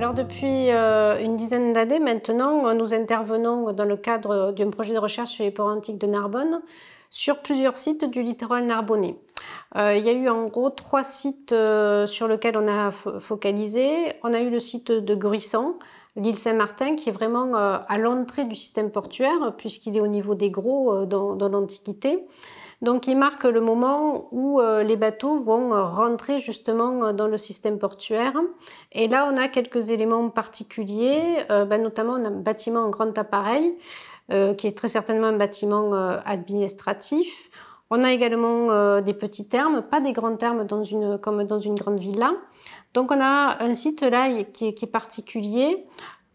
Alors depuis euh, une dizaine d'années maintenant, nous intervenons dans le cadre d'un projet de recherche sur les ports antiques de Narbonne sur plusieurs sites du littoral narbonnais. Euh, il y a eu en gros trois sites euh, sur lesquels on a focalisé. On a eu le site de Grisson, l'île Saint-Martin, qui est vraiment à l'entrée du système portuaire, puisqu'il est au niveau des gros dans l'Antiquité. Donc il marque le moment où euh, les bateaux vont euh, rentrer justement euh, dans le système portuaire. Et là, on a quelques éléments particuliers, ben, notamment un bâtiment en grand appareil, qui est très certainement un bâtiment administratif. On a également des petits termes, pas des grands termes comme dans une grande villa. Donc on a un site là qui est particulier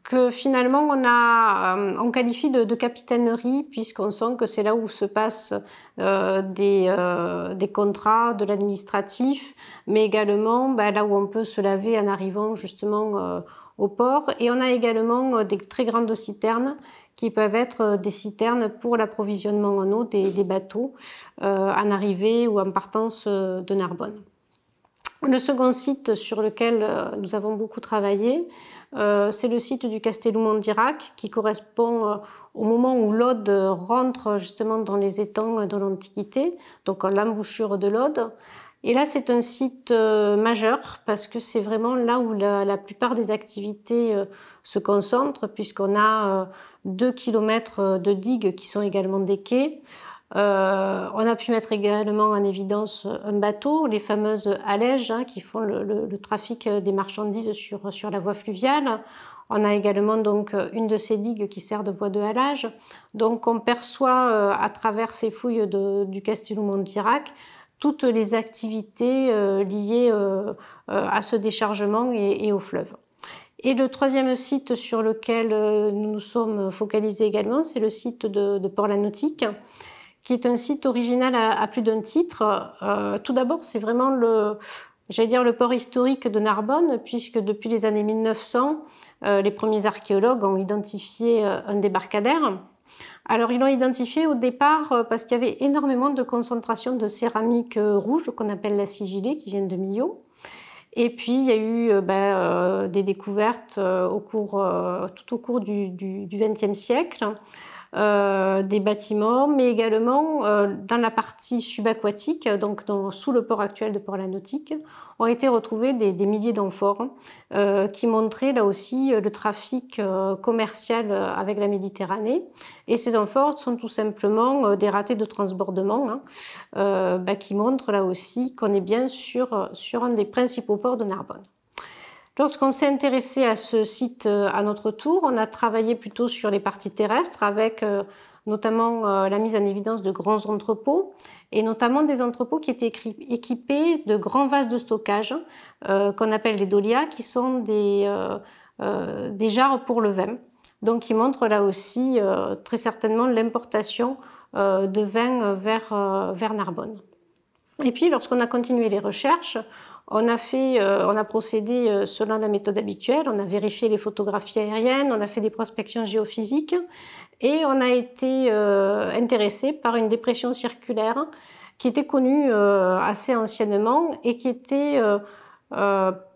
que finalement on, a, euh, on qualifie de, capitainerie puisqu'on sent que c'est là où se passent euh, euh, des, contrats, de l'administratif, mais également bah, là où on peut se laver en arrivant justement au port. Et on a également des très grandes citernes qui peuvent être des citernes pour l'approvisionnement en eau des bateaux en arrivée ou en partance de Narbonne. Le second site sur lequel nous avons beaucoup travaillé, euh, c'est le site du Castellum d'Irak qui correspond euh, au moment où l'Aude rentre justement dans les étangs de l'Antiquité, donc l'embouchure de l'Aude. Et là, c'est un site euh, majeur parce que c'est vraiment là où la, plupart des activités se concentrent, puisqu'on a 2 km de digues qui sont également des quais. Euh, on a pu mettre également en évidence un bateau, les fameuses allèges hein, qui font le, trafic des marchandises sur, la voie fluviale. On a également donc une de ces digues qui sert de voie de halage. Donc on perçoit euh, à travers ces fouilles du du Montirac toutes les activités euh, liées à ce déchargement et, au fleuve. Et le troisième site sur lequel nous nous sommes focalisés également, c'est le site de, de Port-la-Nautique qui est un site original à, plus d'un titre. Euh, tout d'abord, c'est vraiment le, j'allais dire le port historique de Narbonne, puisque depuis les années 1900, euh, les premiers archéologues ont identifié euh, un débarcadère. Alors, ils l'ont identifié au départ parce qu'il y avait énormément de concentration de céramique rouge, qu'on appelle la sigilée qui vient de Millau. Et puis, il y a eu ben, des découvertes au cours, tout au cours du XXe siècle euh, des bâtiments, mais également euh, dans la partie subaquatique, donc sous le port actuel de Port-la-Nautique, ont été retrouvés des, milliers d'amphores euh, qui montraient là aussi le trafic commercial avec la Méditerranée. Et ces amphores sont tout simplement des ratés de transbordement hein, bah, qui montrent là aussi qu'on est bien sur, sur un des principaux ports de Narbonne. Lorsqu'on s'est intéressé à ce site euh, à notre tour, on a travaillé plutôt sur les parties terrestres avec euh, notamment euh, la mise en évidence de grands entrepôts et notamment des entrepôts qui étaient équipés de grands vases de stockage qu'on appelle les dolias qui sont des, jarres pour le vin. Donc qui montrent là aussi très certainement l'importation de vin vers Narbonne. Et puis lorsqu'on a continué les recherches, euh, on a, procédé euh, selon la méthode habituelle, on a vérifié les photographies aériennes, on a fait des prospections géophysiques et on a été euh, intéressé par une dépression circulaire qui était connue assez anciennement et qui était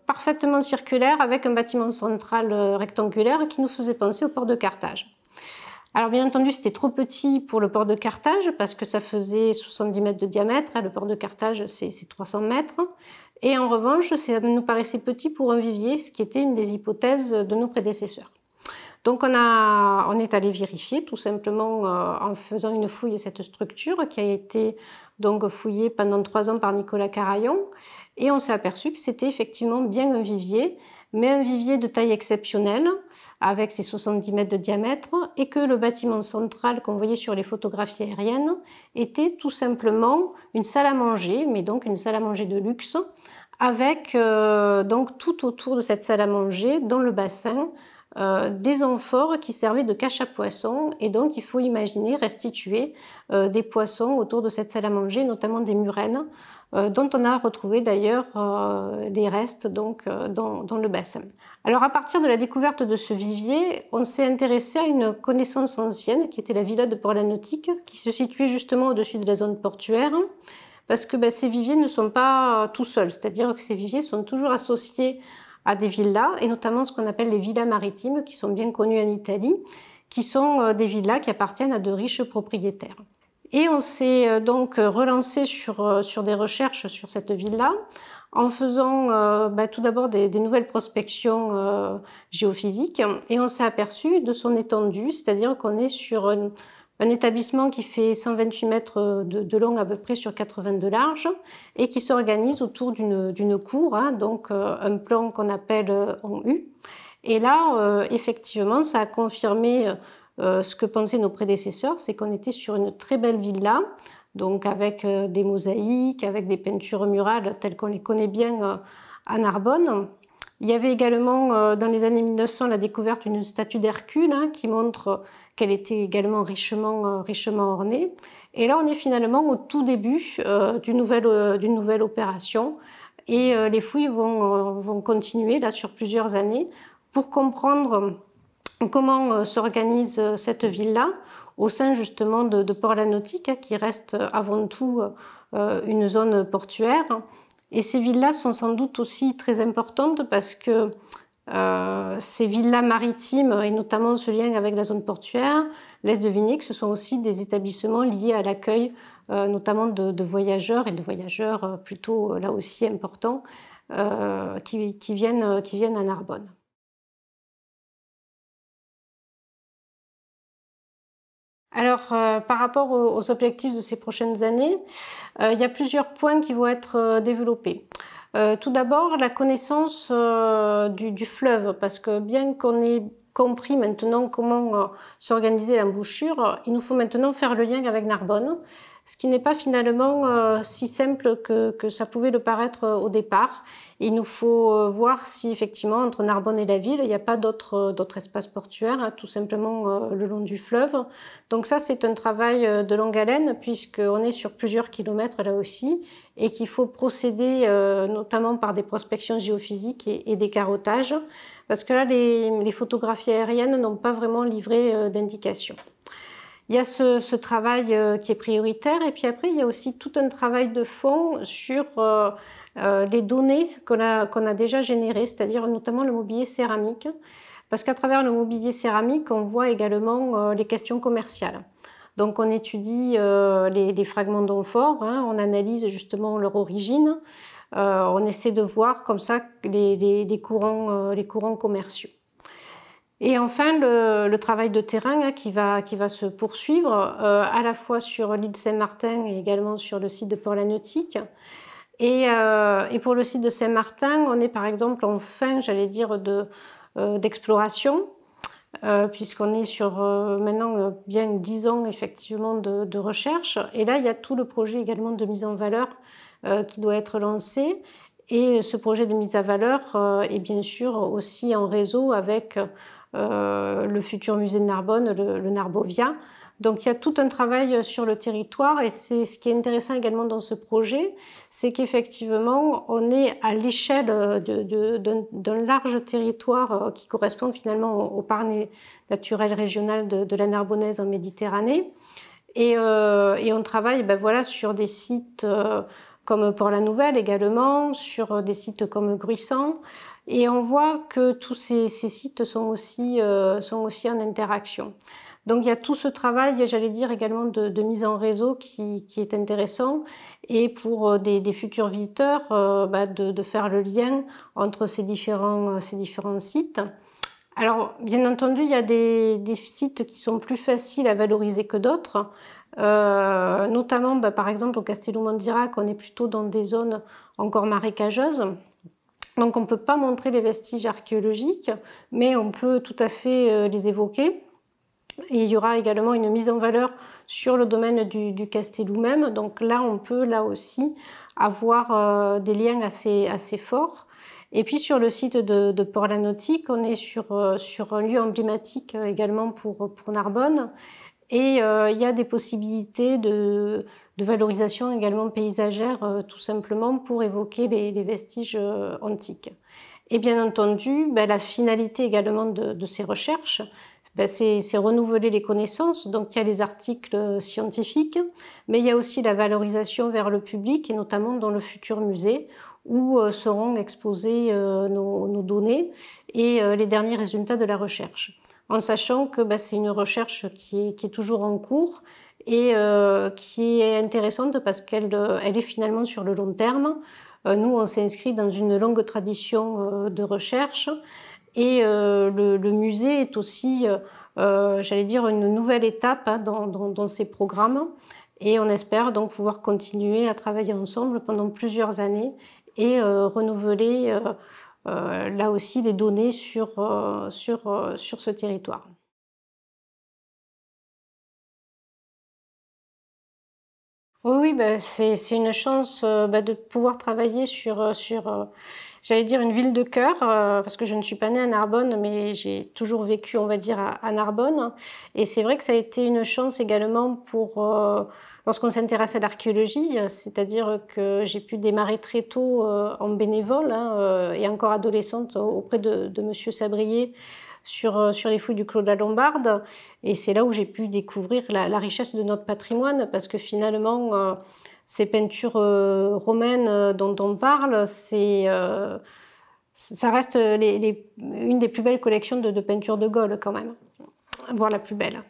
parfaitement circulaire avec un bâtiment central rectangulaire qui nous faisait penser au port de Carthage. Alors bien entendu, c'était trop petit pour le port de Carthage parce que ça faisait 70 mètres de diamètre. Le port de Carthage, c'est 300 mètres. Et en revanche, ça nous paraissait petit pour un vivier, ce qui était une des hypothèses de nos prédécesseurs. Donc on, a, on est allé vérifier tout simplement euh, en faisant une fouille de cette structure qui a été donc fouillé pendant trois ans par Nicolas Carayon. Et on s'est aperçu que c'était effectivement bien un vivier, mais un vivier de taille exceptionnelle, avec ses 70 mètres de diamètre, et que le bâtiment central qu'on voyait sur les photographies aériennes était tout simplement une salle à manger, mais donc une salle à manger de luxe, avec euh, donc tout autour de cette salle à manger, dans le bassin, euh, des amphores qui servaient de cache à poissons et donc il faut imaginer restituer euh, des poissons autour de cette salle à manger, notamment des murènes, euh, dont on a retrouvé d'ailleurs les restes donc, dans, le bassin. Alors à partir de la découverte de ce vivier, on s'est intéressé à une connaissance ancienne qui était la villa de Port-la-Nautique, qui se situait justement au-dessus de la zone portuaire parce que ben, ces viviers ne sont pas tout seuls, c'est-à-dire que ces viviers sont toujours associés à des villas, et notamment ce qu'on appelle les villas maritimes, qui sont bien connues en Italie, qui sont euh, des villas qui appartiennent à de riches propriétaires. Et on s'est euh, donc euh, relancé sur, sur des recherches sur cette villa, en faisant bah, tout d'abord des, nouvelles prospections géophysiques et on s'est aperçu de son étendue, c'est-à-dire qu'on est sur une, un établissement qui fait 128 mètres euh, de, long à peu près sur 80 de large et qui s'organise autour d'une cour, hein, donc euh, un plan qu'on appelle euh, en U. Et là, effectivement, ça a confirmé ce que pensaient nos prédécesseurs, c'est qu'on était sur une très belle villa, donc avec des mosaïques, avec des peintures murales telles qu'on les connaît bien à Narbonne. Il y avait également euh, dans les années 1900 la découverte d'une statue d'Hercule hein, qui montre qu'elle était également euh, richement, ornée. Et là, on est finalement au tout début euh, d'une nouvelle, opération. Et les fouilles vont, continuer là sur plusieurs années pour comprendre comment s'organise cette ville-là au sein justement de, Port-la-Nautique, hein, qui reste avant tout une zone portuaire. Et ces villas sont sans doute aussi très importantes parce que euh, ces villas maritimes, et notamment ce lien avec la zone portuaire, laisse deviner que ce sont aussi des établissements liés à l'accueil euh, notamment de, voyageurs, et de voyageurs euh, plutôt là aussi importants, qui, viennent, qui viennent à Narbonne. Alors, euh, par rapport aux, objectifs de ces prochaines années, euh, il y a plusieurs points qui vont être euh, développés. tout d'abord, la connaissance du, du, fleuve, parce que bien qu'on ait compris maintenant comment s'organiser l'embouchure, il nous faut maintenant faire le lien avec Narbonne ce qui n'est pas finalement euh, si simple que, ça pouvait le paraître euh, au départ. Il nous faut euh, voir si effectivement entre Narbonne et la ville, il n'y a pas d'autres espaces portuaires, hein, tout simplement le long du fleuve. Donc ça, c'est un travail de longue haleine puisqu'on est sur plusieurs kilomètres là aussi et qu'il faut procéder notamment par des prospections géophysiques et, des carottages parce que là, les, les photographies aériennes n'ont pas vraiment livré d'indications. Il y a ce, travail euh, qui est prioritaire et puis après, il y a aussi tout un travail de fond sur euh, euh, les données qu'on a, qu'on a déjà générées, c'est-à-dire notamment le mobilier céramique, parce qu'à travers le mobilier céramique, on voit également les questions commerciales. Donc on étudie les, fragments d'amphores, hein, on analyse justement leur origine, on essaie de voir comme ça les, les, courants, les courants commerciaux. Et enfin, le, travail de terrain hein, qui, va, qui va se poursuivre euh, à la fois sur l'île Saint-Martin et également sur le site de Port-la-Nautique. Et, euh, pour le site de Saint-Martin, on est par exemple en fin, j'allais dire, euh, d'exploration. De, euh, puisqu'on est sur maintenant bien dix ans effectivement de, recherche. Et là, il y a tout le projet également de mise en valeur qui doit être lancé. Et ce projet de mise à valeur est bien sûr aussi en réseau avec euh, le futur musée de Narbonne, le, Narbovia. Donc il y a tout un travail sur le territoire et c'est ce qui est intéressant également dans ce projet, c'est qu'effectivement on est à l'échelle d'un large territoire euh, qui correspond finalement au, parc naturel régional de, la Narbonnaise en Méditerranée. Euh, et, on travaille ben, voilà, sur des sites comme Port-la-Nouvelle également, sur des sites comme Gruissant. Et on voit que tous ces, sites euh, sont aussi, en interaction. Donc il y a tout ce travail, j'allais dire également de, mise en réseau qui, est intéressant et pour euh, des, futurs visiteurs euh, bah, de, faire le lien entre ces différents, sites. Alors bien entendu, il y a des, sites qui sont plus faciles à valoriser que d'autres, notamment bah, par exemple au Castello Mandirac, on est plutôt dans des zones encore marécageuses. Donc on ne peut pas montrer les vestiges archéologiques, mais on peut tout à fait euh, les évoquer. Et il y aura également une mise en valeur sur le domaine du, Castellou même. Donc là, on peut là aussi avoir euh, des liens assez, assez forts. Et puis sur le site de, Port-la-Nautique, on est sur, euh, sur un lieu emblématique également pour, pour Narbonne et euh, il y a des possibilités de, de valorisation également paysagère, euh, tout simplement pour évoquer les, les vestiges euh, antiques. Et bien entendu, ben, la finalité également de, de ces recherches, ben, c'est renouveler les connaissances. Donc il y a les articles scientifiques, mais il y a aussi la valorisation vers le public, et notamment dans le futur musée, où seront exposées nos, nos, données et les derniers résultats de la recherche en sachant que bah, c'est une recherche qui est, toujours en cours et euh, qui est intéressante parce qu'elle euh, est finalement sur le long terme. Euh, nous, on s'inscrit dans une longue tradition de recherche et le, musée est aussi, j'allais dire, une nouvelle étape hein, dans, ces programmes. Et on espère donc pouvoir continuer à travailler ensemble pendant plusieurs années et renouveler euh, là aussi des données sur, euh, sur, euh, sur ce territoire. Oui, oui bah, c'est une chance bah, de pouvoir travailler sur, sur j'allais dire une ville de cœur, euh, parce que je ne suis pas née à Narbonne, mais j'ai toujours vécu, on va dire, à, Narbonne. Et c'est vrai que ça a été une chance également pour, euh, lorsqu'on s'intéresse à l'archéologie, euh, c'est-à-dire que j'ai pu démarrer très tôt en bénévole, hein, et encore adolescente, auprès de, de Monsieur Sabrier, sur, sur, les fouilles du Clos de la Lombarde. Et c'est là où j'ai pu découvrir la, la, richesse de notre patrimoine, parce que finalement, ces peintures euh, romaines euh, dont on parle, c'est euh, ça reste une des plus belles collections de, de peintures de Gaulle quand même voir la plus belle.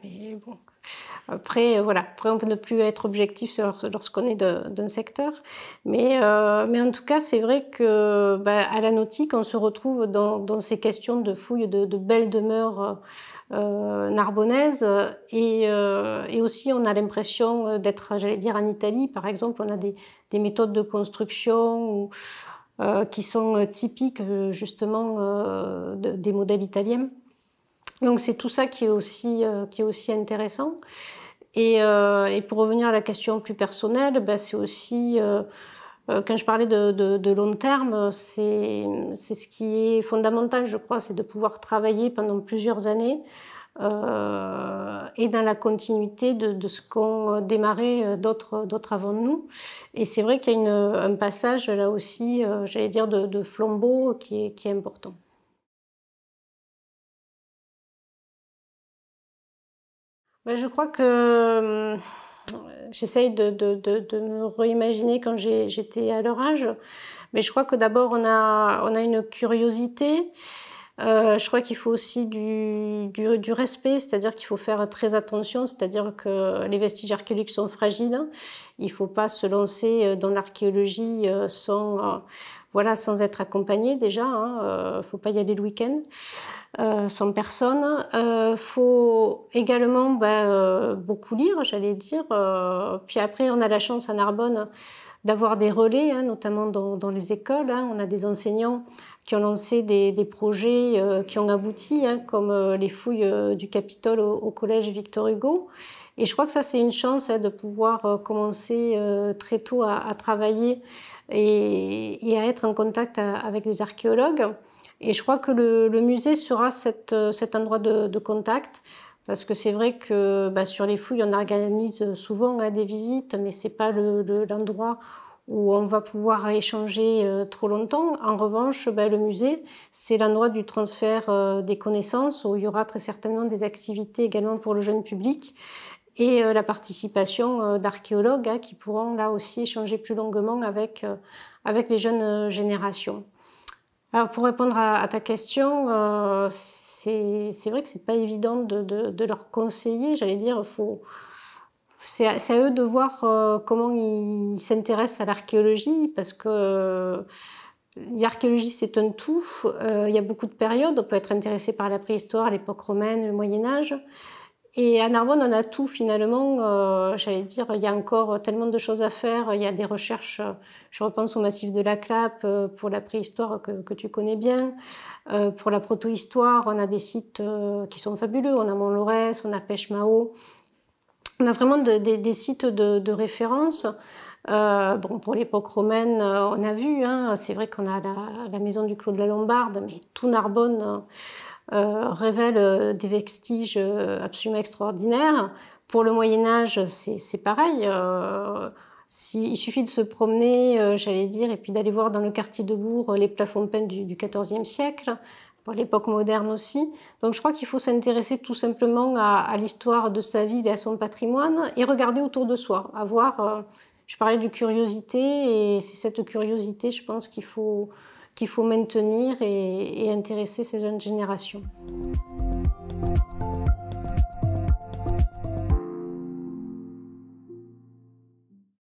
Après, euh, voilà. Après, on peut ne plus être objectif lorsqu'on est d'un secteur. Euh, mais, en tout cas, c'est vrai que bah, à la nautique, on se retrouve dans, ces questions de fouilles de, belles demeures euh, narbonnaises. Et, aussi, on a l'impression d'être, j'allais dire, en Italie, par exemple, on a des, méthodes de construction qui sont typiques justement des modèles italiens. Donc c'est tout ça qui est aussi, euh, qui est aussi intéressant. Euh, et, pour revenir à la question plus personnelle, bah, c'est aussi, euh, quand je parlais de, long terme, c'est ce qui est fondamental, je crois, c'est de pouvoir travailler pendant plusieurs années et dans la continuité de, ce qu'ont démarré d'autres avant nous. Et c'est vrai qu'il y a une, un passage là aussi, j'allais dire, de, de flambeau qui est, qui est important. Bah, je crois que euh, j'essaye de, me réimaginer quand j'étais à leur âge. Mais je crois que d'abord, on a une curiosité. Euh, je crois qu'il faut aussi du, respect, c'est-à-dire qu'il faut faire très attention, c'est-à-dire que les vestiges archéologiques sont fragiles. Il ne faut pas se lancer euh, dans l'archéologie euh, sans, voilà, sans être accompagné déjà. Il hein. ne faut pas y aller le week-end sans personne. Il faut également ben, beaucoup lire, j'allais dire. puis après, on a la chance à Narbonne d'avoir des relais, hein, notamment dans, les écoles. Hein. On a des enseignants qui ont lancé des, projets euh, qui ont abouti, hein, comme euh, les fouilles euh, du Capitole au, collège Victor Hugo. Et je crois que ça, c'est une chance de pouvoir commencer très tôt à, travailler et, à être en contact avec les archéologues. Et je crois que le, musée sera cet endroit de contact parce que c'est vrai que bah, sur les fouilles, on organise souvent hein, des visites, mais ce n'est pas l'endroit où on va pouvoir échanger euh, trop longtemps. En revanche, bah, le musée, c'est l'endroit du transfert euh, des connaissances, où il y aura très certainement des activités également pour le jeune public, et euh, la participation d'archéologues hein, qui pourront là aussi échanger plus longuement avec, avec les jeunes générations. Alors pour répondre à, ta question, euh, c'est vrai que c'est pas évident de, leur conseiller. J'allais dire, c'est à, eux de voir euh, comment ils s'intéressent à l'archéologie parce que euh, L'archéologie, c'est un tout. il y a beaucoup de périodes. On peut être intéressé par la préhistoire, l'époque romaine, le Moyen Âge. Et à Narbonne, on a tout finalement. Euh, j'allais dire, il y a encore tellement de choses à faire. Il y a des recherches, je repense au massif de la Clappe euh, pour la préhistoire que, tu connais bien. Euh, pour la protohistoire, on a des sites qui sont fabuleux. On a Mont-Laurès, on a Pêche-Mao. On a vraiment des sites de, référence. bon, pour l'époque romaine, on a vu, hein. c'est vrai qu'on a la, la, maison du Clos de la Lombarde, mais tout Narbonne euh, révèle euh, des vestiges euh, absolument extraordinaires. Pour le Moyen Âge, c'est pareil. il suffit de se promener, j'allais dire, et puis d'aller voir dans le quartier de Bourg les plafonds peints du, XIVe siècle, pour l'époque moderne aussi. Donc je crois qu'il faut s'intéresser tout simplement à, l'histoire de sa ville et à son patrimoine et regarder autour de soi, avoir. je parlais de curiosité et c'est cette curiosité, je pense qu'il faut qu'il faut maintenir et, intéresser ces jeunes générations.